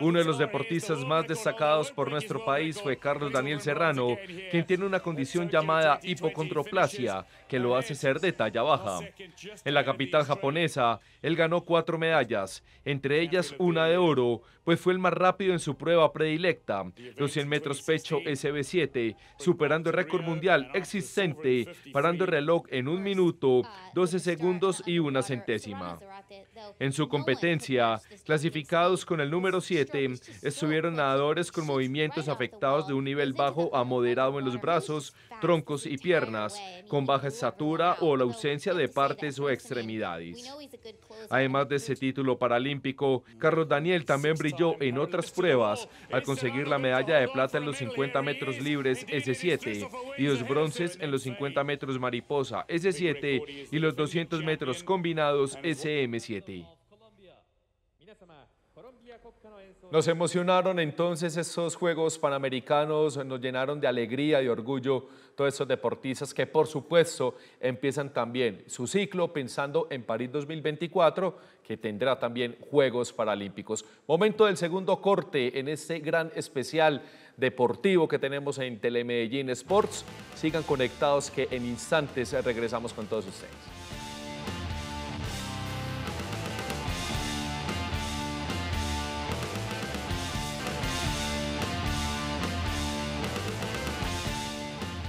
Speaker 1: Uno de los deportistas más destacados por nuestro país fue Carlos Daniel Serrano, quien tiene una condición llamada hipocondroplasia, que lo hace ser de talla baja. En la capital japonesa, él ganó cuatro medallas, entre ellas una de oro, pues fue el más rápido en su prueba predilecta, los 100 metros pecho SB7, superando el récord mundial existente, parando el reloj en un minuto, 12 ah, segundos y una centésima. En su competencia, clasificados con el número 7, estuvieron nadadores con movimientos afectados de un nivel bajo a moderado en los brazos, troncos y piernas, con baja estatura o la ausencia de partes o extremidades. Además de ese título paralímpico, Carlos Daniel también brilló en otras pruebas al conseguir la medalla de plata en los 50 metros libres S7 y los bronces en los 50 metros mariposa S7 y los 200 metros combinados SM7. Nos emocionaron entonces esos Juegos Panamericanos, nos llenaron de alegría y orgullo todos esos deportistas que por supuesto empiezan también su ciclo pensando en París 2024, que tendrá también Juegos Paralímpicos. Momento del segundo corte en este gran especial deportivo que tenemos en Telemedellín Sports. Sigan conectados que en instantes regresamos con todos ustedes.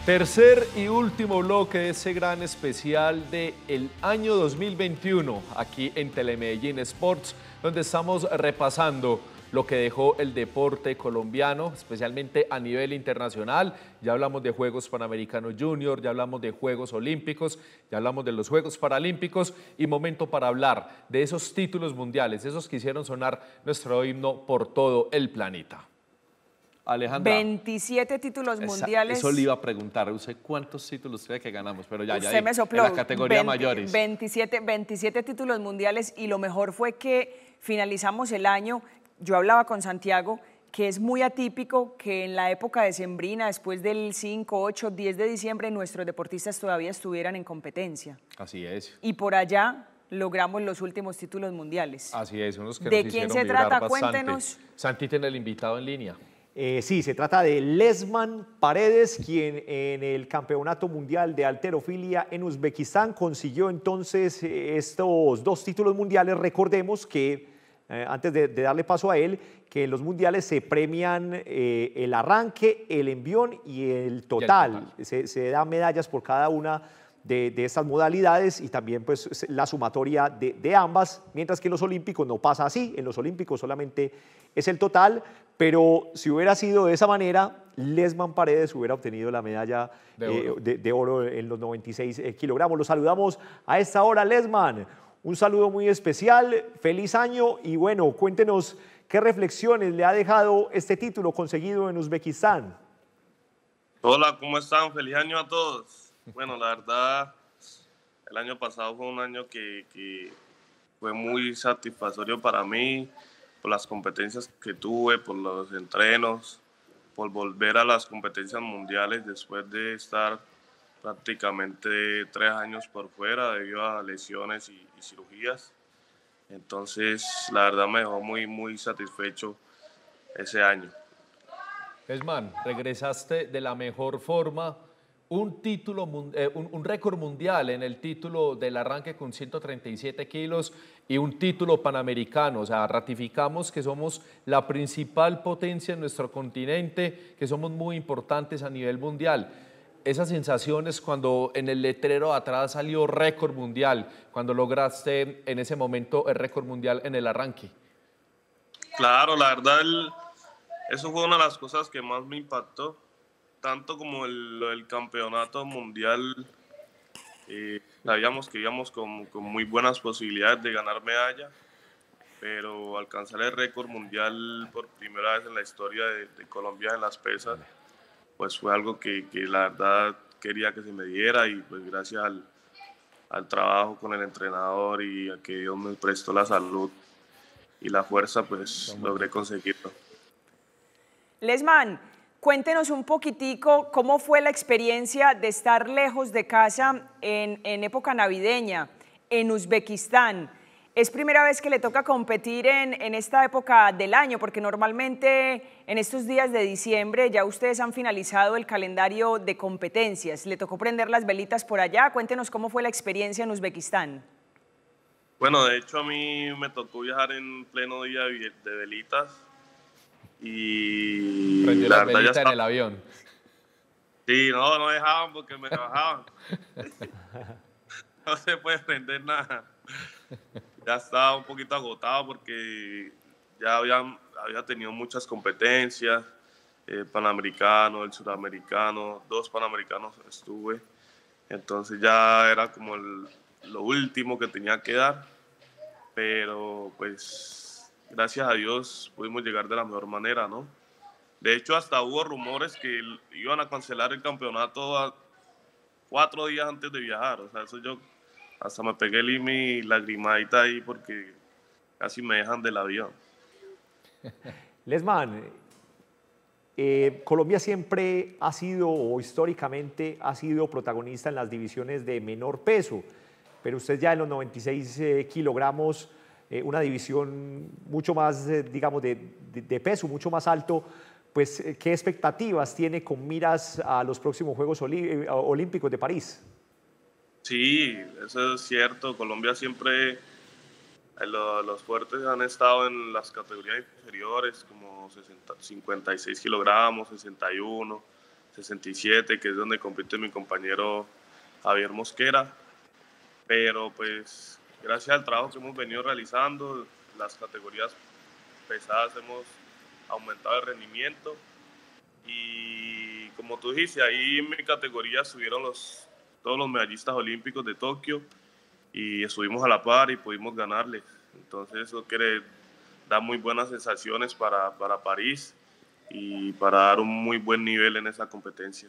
Speaker 1: Tercer y último bloque de ese gran especial del el año 2021 aquí en Telemedellín Sports, donde estamos repasando lo que dejó el deporte colombiano, especialmente a nivel internacional. Ya hablamos de Juegos Panamericanos Junior, ya hablamos de Juegos Olímpicos, ya hablamos de los Juegos Paralímpicos y momento para hablar de esos títulos mundiales, esos que hicieron sonar nuestro himno por todo el planeta. Alejandro.
Speaker 2: 27 títulos mundiales. Eso le
Speaker 1: iba a preguntar, ¿usted cuántos títulos cree que ganamos? Pero ya, usted ya. Me sopló, en la categoría mayores.
Speaker 2: 27, 27 títulos mundiales y lo mejor fue que finalizamos el año. Yo hablaba con Santiago que es muy atípico que en la época de Sembrina, después del 5, 8, 10 de diciembre, nuestros deportistas todavía estuvieran en competencia. Así es. Y por allá logramos los últimos títulos mundiales. Así
Speaker 1: es, unos que ¿De quién se trata? Cuéntenos. Santi tiene el invitado en línea.
Speaker 3: Eh, sí, se trata de Lesman Paredes, quien en el Campeonato Mundial de Alterofilia en Uzbekistán consiguió entonces eh, estos dos títulos mundiales. Recordemos que, eh, antes de, darle paso a él, que en los mundiales se premian el arranque, el envión y el total. Se, dan medallas por cada una de, estas modalidades y también pues, la sumatoria de ambas, mientras que en los Olímpicos no pasa así. En los Olímpicos solamente es el total, pero si hubiera sido de esa manera, Lesman Paredes hubiera obtenido la medalla de eh, oro, en los 96 eh, kilogramos. Lo saludamos a esta hora, Lesman. Un saludo muy especial, feliz año y bueno, cuéntenos qué reflexiones le ha dejado este título conseguido en Uzbekistán.
Speaker 5: Hola, ¿cómo están? Feliz año a todos. Bueno, la verdad, el año pasado fue un año que fue muy satisfactorio para mí por las competencias que tuve, por los entrenos, por volver a las competencias mundiales después de estar prácticamente tres años por fuera debido a lesiones y, cirugías. Entonces, la verdad me dejó muy, muy satisfecho ese año.
Speaker 1: Esman, regresaste de la mejor forma un título, eh, un, récord mundial en el título del arranque con 137 kilos y un título panamericano. O sea, ratificamos que somos la principal potencia en nuestro continente, que somos muy importantes a nivel mundial. Esas sensaciones cuando en el letrero atrás salió récord mundial, cuando lograste en ese momento el récord mundial en el arranque.
Speaker 5: Claro, la verdad, eso fue una de las cosas que más me impactó tanto como el, campeonato mundial, eh, sabíamos que íbamos con, muy buenas posibilidades de ganar medalla, pero alcanzar el récord mundial por primera vez en la historia de, Colombia en las pesas, pues fue algo que, la verdad quería que se me diera y pues gracias al, al trabajo con el entrenador y a que Dios me prestó la salud y la fuerza, pues logré conseguirlo.
Speaker 2: Lesman, Cuéntenos un poquitico cómo fue la experiencia de estar lejos de casa en, época navideña, en Uzbekistán. Es primera vez que le toca competir en, en, esta época del año, porque normalmente en estos días de diciembre ya ustedes han finalizado el calendario de competencias. Le tocó prender las velitas por allá. Cuéntenos cómo fue la experiencia en Uzbekistán.
Speaker 5: Bueno, de hecho a mí me tocó viajar en pleno día de velitas y. Prendió la, en el avión. Sí, no, no dejaban porque me trabajaban. no se puede prender nada. Ya estaba un poquito agotado porque ya había, había tenido muchas competencias, el eh, panamericano, el Sudamericano, dos panamericanos estuve. Entonces ya era como lo último que tenía que dar, pero pues gracias a Dios pudimos llegar de la mejor manera, ¿no? De hecho, hasta hubo rumores que iban a cancelar el campeonato cuatro días antes de viajar. O sea, eso yo hasta me pegué el mi lagrimadita ahí porque casi me dejan del avión.
Speaker 3: Lesman, eh, Colombia siempre ha sido o históricamente ha sido protagonista en las divisiones de menor peso, pero usted ya en los 96 eh, kilogramos eh, una división mucho más, eh, digamos, de, peso, mucho más alto, pues, eh, ¿qué expectativas tiene con miras a los próximos Juegos Olímpicos de París?
Speaker 5: Sí, eso es cierto. Colombia siempre, los, fuertes han estado en las categorías inferiores, como 56 kilogramos, 61, 67, que es donde compite mi compañero Javier Mosquera. Pero pues gracias al trabajo que hemos venido realizando, las categorías pesadas hemos aumentado el rendimiento y como tú dices, ahí en mi categoría subieron los, todos los medallistas olímpicos de Tokio y estuvimos a la par y pudimos ganarles. Entonces eso quiere dar muy buenas sensaciones para, para París y para dar un muy buen nivel en esa competencia.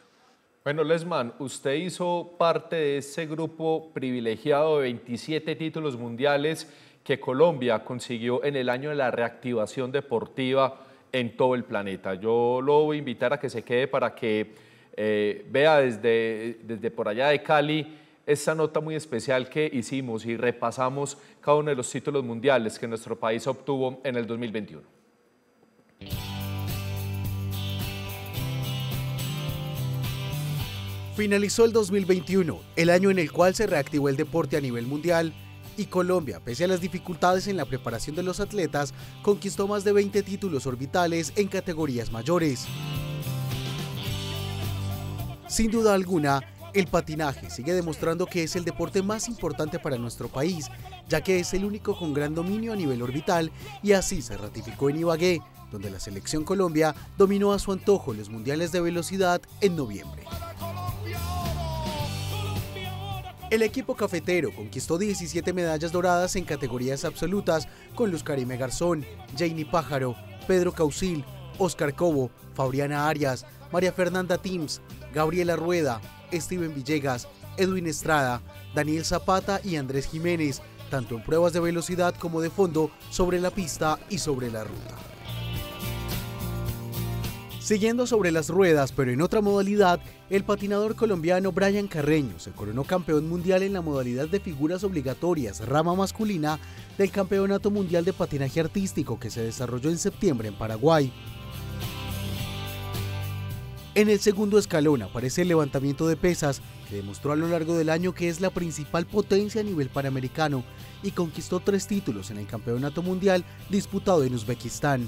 Speaker 1: Bueno, Lesman, usted hizo parte de ese grupo privilegiado de 27 títulos mundiales que Colombia consiguió en el año de la reactivación deportiva en todo el planeta. Yo lo voy a invitar a que se quede para que eh, vea desde, desde por allá de Cali esta nota muy especial que hicimos y repasamos cada uno de los títulos mundiales que nuestro país obtuvo en el 2021.
Speaker 6: Finalizó el 2021, el año en el cual se reactivó el deporte a nivel mundial y Colombia, pese a las dificultades en la preparación de los atletas, conquistó más de 20 títulos orbitales en categorías mayores. Sin duda alguna, el patinaje sigue demostrando que es el deporte más importante para nuestro país, ya que es el único con gran dominio a nivel orbital y así se ratificó en Ibagué, donde la selección Colombia dominó a su antojo los mundiales de velocidad en noviembre. El equipo cafetero conquistó 17 medallas doradas en categorías absolutas con Luz Karime Garzón, Janie Pájaro, Pedro Causil, Oscar Cobo, Fabriana Arias, María Fernanda Teams, Gabriela Rueda, Steven Villegas, Edwin Estrada, Daniel Zapata y Andrés Jiménez, tanto en pruebas de velocidad como de fondo sobre la pista y sobre la ruta. Siguiendo sobre las ruedas, pero en otra modalidad, el patinador colombiano Brian Carreño se coronó campeón mundial en la modalidad de figuras obligatorias, rama masculina, del Campeonato Mundial de Patinaje Artístico que se desarrolló en septiembre en Paraguay. En el segundo escalón aparece el levantamiento de pesas, que demostró a lo largo del año que es la principal potencia a nivel panamericano y conquistó tres títulos en el Campeonato Mundial disputado en Uzbekistán.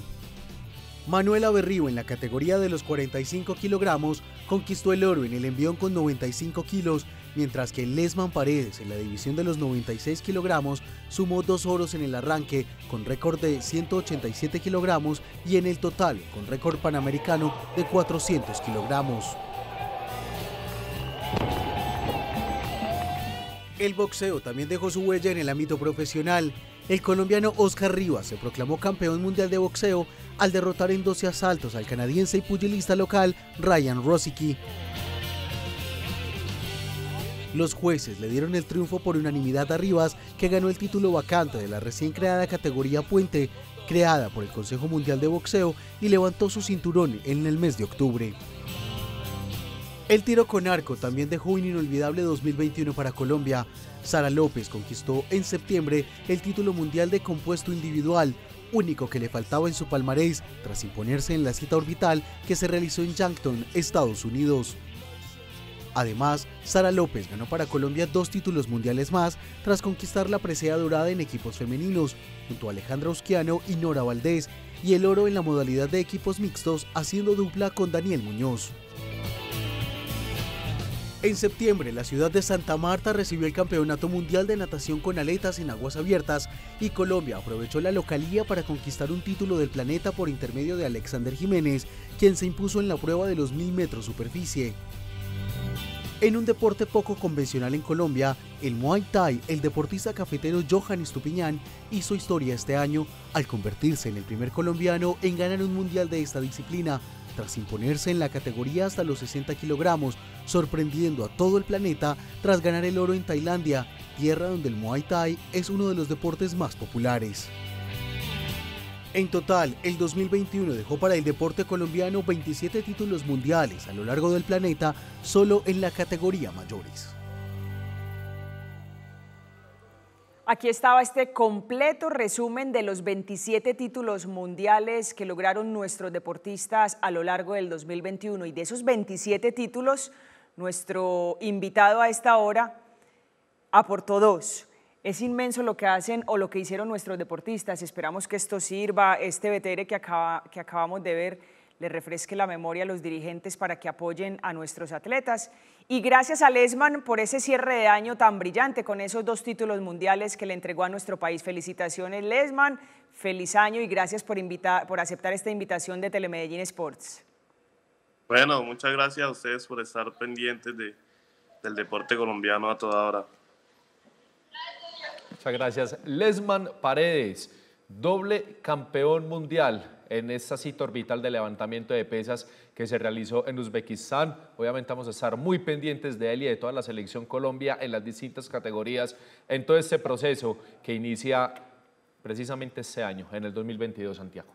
Speaker 6: Manuel Aberrío en la categoría de los 45 kilogramos conquistó el oro en el envión con 95 kilos, mientras que Lesman Paredes en la división de los 96 kilogramos sumó dos oros en el arranque con récord de 187 kilogramos y en el total con récord panamericano de 400 kilogramos. El boxeo también dejó su huella en el ámbito profesional. El colombiano Oscar Rivas se proclamó campeón mundial de boxeo al derrotar en 12 asaltos al canadiense y pugilista local Ryan Rosicky. Los jueces le dieron el triunfo por unanimidad a Rivas, que ganó el título vacante de la recién creada categoría Puente, creada por el Consejo Mundial de Boxeo, y levantó su cinturón en el mes de octubre. El tiro con arco también dejó un inolvidable 2021 para Colombia. Sara López conquistó en septiembre el título mundial de compuesto individual único que le faltaba en su palmarés tras imponerse en la cita orbital que se realizó en Yankton, Estados Unidos. Además, Sara López ganó para Colombia dos títulos mundiales más tras conquistar la presea dorada en equipos femeninos, junto a Alejandra Usquiano y Nora Valdés, y el oro en la modalidad de equipos mixtos haciendo dupla con Daniel Muñoz. En septiembre, la ciudad de Santa Marta recibió el Campeonato Mundial de Natación con aletas en aguas abiertas y Colombia aprovechó la localía para conquistar un título del planeta por intermedio de Alexander Jiménez, quien se impuso en la prueba de los 1000 metros superficie. En un deporte poco convencional en Colombia, el Muay Thai, el deportista cafetero Johan Estupiñán hizo historia este año al convertirse en el primer colombiano en ganar un mundial de esta disciplina tras imponerse en la categoría hasta los 60 kilogramos, sorprendiendo a todo el planeta tras ganar el oro en Tailandia, tierra donde el Muay Thai es uno de los deportes más populares. En total, el 2021 dejó para el deporte colombiano 27 títulos mundiales a lo largo del planeta, solo en la categoría
Speaker 2: mayores. Aquí estaba este completo resumen de los 27 títulos mundiales que lograron nuestros deportistas a lo largo del 2021. Y de esos 27 títulos, nuestro invitado a esta hora aportó dos. Es inmenso lo que hacen o lo que hicieron nuestros deportistas. Esperamos que esto sirva, este VTR que, que acabamos de ver, le refresque la memoria a los dirigentes para que apoyen a nuestros atletas y gracias a Lesman por ese cierre de año tan brillante con esos dos títulos mundiales que le entregó a nuestro país. Felicitaciones, Lesman. Feliz año y gracias por, aceptar esta invitación de Telemedellín Sports.
Speaker 5: Bueno, muchas gracias a ustedes por estar pendientes del deporte colombiano a toda hora.
Speaker 1: Muchas gracias. Lesman Paredes, doble campeón mundial en esta cita orbital de levantamiento de pesas que se realizó en Uzbekistán. Obviamente vamos a estar muy pendientes de él y de toda la selección Colombia en las distintas categorías en todo este proceso que inicia precisamente este año, en el 2022, Santiago.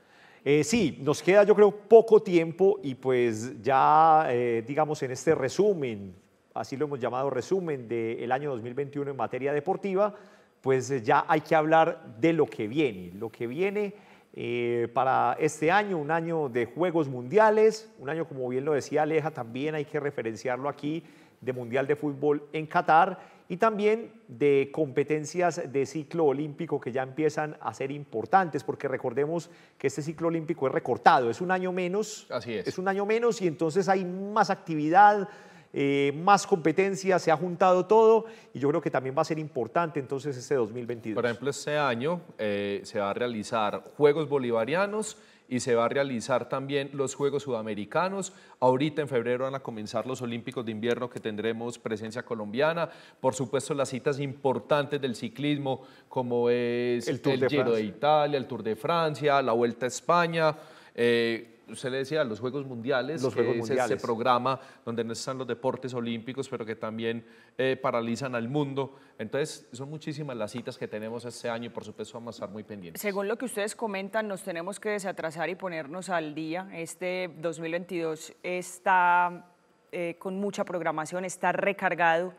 Speaker 3: Eh, sí, nos queda yo creo poco tiempo y pues ya eh, digamos en este resumen, así lo hemos llamado resumen del año 2021 en materia deportiva, pues ya hay que hablar de lo que viene, lo que viene eh, para este año, un año de Juegos Mundiales, un año, como bien lo decía Aleja, también hay que referenciarlo aquí, de Mundial de Fútbol en Qatar y también de competencias de ciclo olímpico que ya empiezan a ser importantes, porque recordemos que este ciclo olímpico es recortado, es un año menos, es un año menos y entonces hay más actividad, eh, más competencia, se ha juntado todo y yo creo que también va a ser importante entonces este 2022.
Speaker 1: Por ejemplo, este año eh, se va a realizar Juegos Bolivarianos y se va a realizar también los Juegos Sudamericanos. Ahorita en febrero van a comenzar los Olímpicos de Invierno que tendremos presencia colombiana. Por supuesto, las citas importantes del ciclismo como es el, Tour de Giro de Italia, el Tour de Francia, la Vuelta a España. Eh, usted le decía, los Juegos Mundiales, los Juegos programa donde no están los deportes olímpicos, pero que también eh, paralizan al mundo. Entonces, son muchísimas las citas que tenemos este año y por supuesto vamos a estar muy pendientes.
Speaker 2: Según lo que ustedes comentan, nos tenemos que desatrasar y ponernos al día. Este 2022 está eh, con mucha programación, está recargado.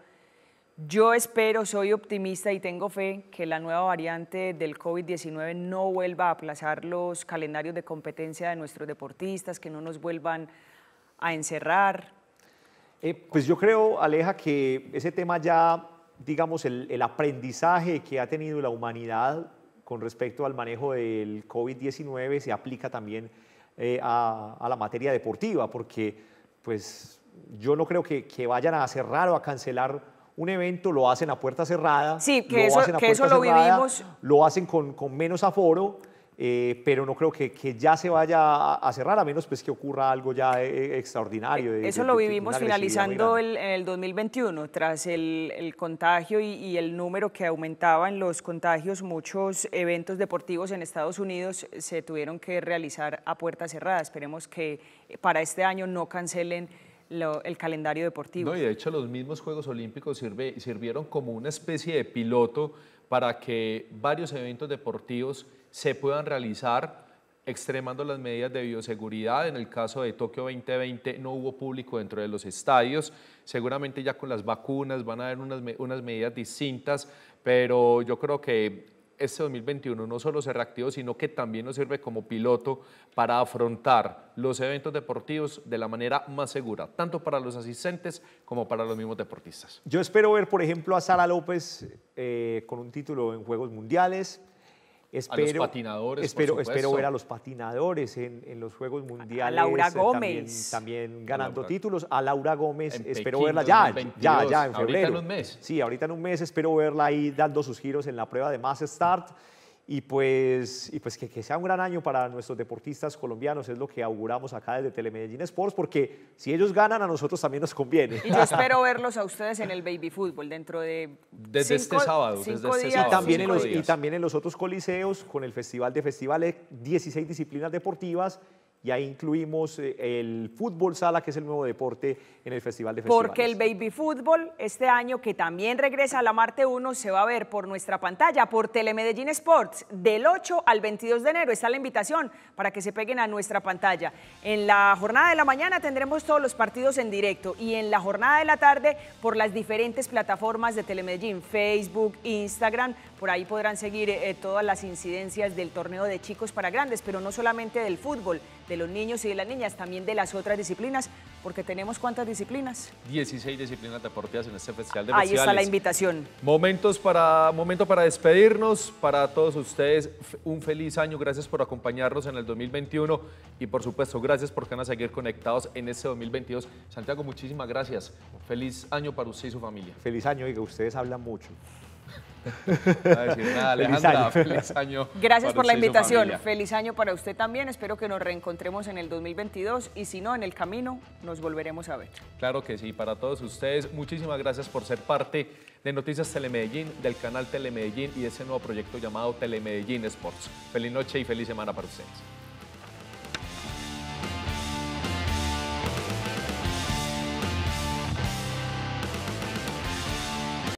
Speaker 2: Yo espero, soy optimista y tengo fe que la nueva variante del COVID-19 no vuelva a aplazar los calendarios de competencia de nuestros deportistas, que no nos vuelvan a encerrar.
Speaker 3: Eh, pues yo creo, Aleja, que ese tema ya, digamos, el, aprendizaje que ha tenido la humanidad con respecto al manejo del COVID-19 se aplica también eh, a, la materia deportiva, porque pues yo no creo que, que vayan a cerrar o a cancelar un evento, lo hacen a puerta cerrada. Sí, que lo eso, hacen lo vivimos. Lo hacen con, menos aforo. Eh, pero no creo que, ya se vaya a cerrar, a menos pues que ocurra algo ya eh, eh, extraordinario. Eso lo vivimos finalizando el,
Speaker 2: en el 2021, tras el, contagio y, el número que aumentaba en los contagios, muchos eventos deportivos en Estados Unidos se tuvieron que realizar a puerta cerrada. Esperemos que para este año no cancelen el calendario deportivo. No, y de
Speaker 1: hecho los mismos Juegos Olímpicos sirvieron como una especie de piloto para que varios eventos deportivos se puedan realizar extremando las medidas de bioseguridad. En el caso de Tokio 2020 no hubo público dentro de los estadios. Seguramente ya con las vacunas van a haber unas, unas medidas distintas, pero yo creo que este 2021 no solo se reactivó, sino que también nos sirve como piloto para afrontar los eventos deportivos de la manera más segura, tanto para los asistentes como para los mismos deportistas.
Speaker 3: Yo espero ver, por ejemplo, a Sara López eh, con un título en Juegos Mundiales, Espero, los patinadores. Espero, espero ver a los patinadores en, los Juegos Mundiales. A Laura eh, Gómez. También, ganando títulos. A Laura Gómez, espero verla ya, ya, ya en febrero. Ahorita en un mes. Sí, ahorita en un mes espero verla ahí dando sus giros en la prueba de Mass Start y pues, y pues que, sea un gran año para nuestros deportistas colombianos, es lo que auguramos acá desde Telemedellín Sports, porque si ellos ganan, a nosotros también nos conviene. Y yo espero
Speaker 2: verlos a ustedes en el baby fútbol dentro de. Desde este sábado, desde este Y también, en los, y
Speaker 3: también en los otros coliseos, con el Festival de Festivales, 16 disciplinas deportivas y ahí incluimos eh, el fútbol sala, que es el nuevo deporte en el Festival de Festivales. Porque el
Speaker 2: baby fútbol este año, que también regresa a la Marte 1, se va a ver por nuestra pantalla, por Telemedellín Sports, del 8 al 22 de enero. Está la invitación para que se peguen a nuestra pantalla. En la jornada de la mañana tendremos todos los partidos en directo y en la jornada de la tarde por las diferentes plataformas de Telemedellín, Facebook, Instagram. Por ahí podrán seguir eh, todas las incidencias del torneo de chicos para grandes, pero no solamente del fútbol, los niños y de las niñas, también de las otras disciplinas, porque tenemos cuántas disciplinas?
Speaker 1: 16 disciplinas deportivas en este festival de Ahí está la invitación. Momentos para, momento para despedirnos, para todos ustedes un feliz año, gracias por acompañarnos en el 2021 y por supuesto gracias por van a seguir conectados en este 2022. Santiago, muchísimas gracias. Feliz año para usted y su familia. Feliz año, y que ustedes hablan mucho.
Speaker 3: Gracias por la invitación.
Speaker 2: Feliz año para usted también. Espero que nos reencontremos en el 2022 y si no, en el camino nos volveremos a ver.
Speaker 1: Claro que sí, para todos ustedes, muchísimas gracias por ser parte de Noticias Telemedellín, del canal Telemedellín y de ese nuevo proyecto llamado Telemedellín Sports. Feliz noche y feliz semana para ustedes.